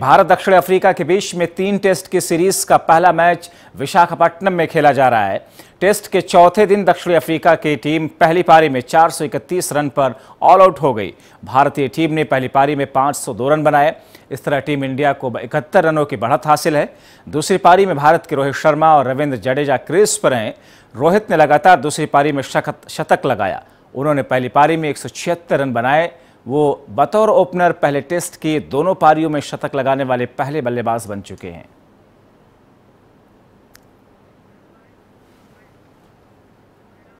भारत दक्षिण अफ्रीका के बीच में तीन टेस्ट की सीरीज का पहला मैच विशाखापट्टनम में खेला जा रहा है टेस्ट के चौथे दिन दक्षिण अफ्रीका की टीम पहली पारी में 431 रन पर ऑल आउट हो गई भारतीय टीम ने पहली पारी में 502 रन बनाए इस तरह टीम इंडिया को इकहत्तर रनों की बढ़त हासिल है दूसरी पारी में भारत के रोहित शर्मा और रविंद्र जडेजा क्रीज पर हैं रोहित ने लगातार दूसरी पारी में शतक लगाया उन्होंने पहली पारी में एक रन बनाए वो बतौर ओपनर पहले टेस्ट के दोनों पारियों में शतक लगाने वाले पहले बल्लेबाज बन चुके हैं